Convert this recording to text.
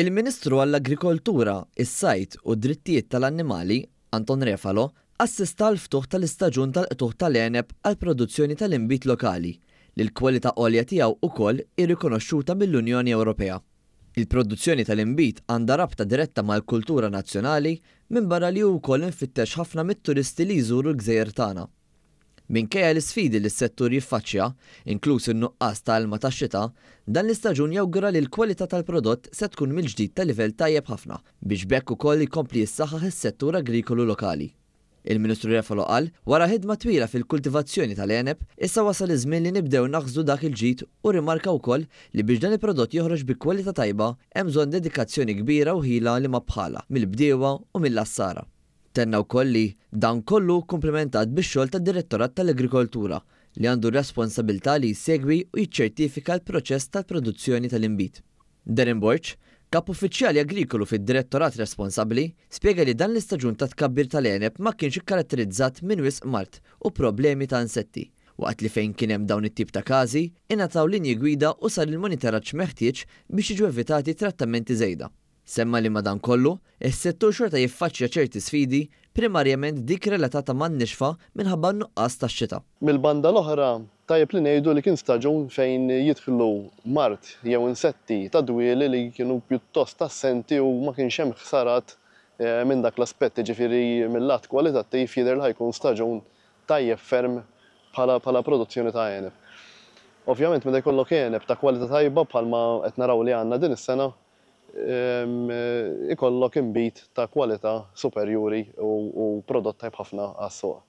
Il-Ministru għall-Agrikoltura, is-Sajt u Drittijiet tal-Annimali, Anton Refalo, assista l-ftuħ tal-istaġun tal-qtuħ tal-eneb għal-produzzjoni tal-imbit lokali li l-kwalità għolja tiegħu ukoll irrikonoxxuta mill-Unjoni Ewropea. Il-produzzjoni tal-imbit għandha rabta diretta mal-kultura nazzjonali minn barra li wkoll infittex ħafna mit-turisti li jżuru l-gżejjer tagħna. Minkejja l-sfidi li s-settur jiffaċċja, inkluż il nuqqas tal-ma tax-xita, dan l-istaġun jawgura li l-kwalità tal-prodott se tkun mill-ġdid ta' livell tajjeb ħafna biex bekk ukoll jkompli jissaħħaħ is-settur agrikolu lokali. Il-Ministru Refalo qal wara ħidma twila fil-kultivazzjoni tal-eneb, issa wasal iż-żmien li nibdew naħżu dak il-ġid u rimarka wkoll li biex dan il-prodott joħroġ bi kwalità tajba hemm bżonn dedikazzjoni kbira u ħila li ma bħala mill-bdiewa u mill-assara. Tenna wkoll li dan kollu komplementat bix-xogħol tad-Direttorat tal-Agrikoltura li għandu responsabilta li jisegwi u jċertifika l-proċess tal-produzzjoni tal-imbit. Derin Borch, Kap uffiċjali agrikolu fid-direttorat responsabli spiega li dan l-istaġun ta' tkabbir tal-eneb ma kienx ikkaratterizzat minn wisq mart u problemi ta' insetti. Waqt li fejn kien hemm dawn it-tip ta' każi, ingħataw linji gwida u sar il-monitoraġġ meħtieġ biex jiġu evitati trattamenti żejda. Semma li madan kollu, il settur xorta jiffaċċja ċerti sfidi primarjament dik relatata man nixfa minħabba nuqqas ta' xita. Mil-banda l-oħra, tajab li ngħidu li kien staġun fejn jidħlu mart jew insetti ta' dwili li kienu pjuttost assenti u ma kienx hemm ħsarat eh, minn dak l aspet ġifieri mill-lat kwalitattiv jidher li ħajkun staġun tajab ferm bħala produzzjoni ta' jenef. Ovvjament meta dajkollok jenef ta' kwalità tajba bħalma qed naraw li għandna din is-sena Eh, ikollok imbit ta' kwalità superjuri u prodott tajb ħafna għas-suq.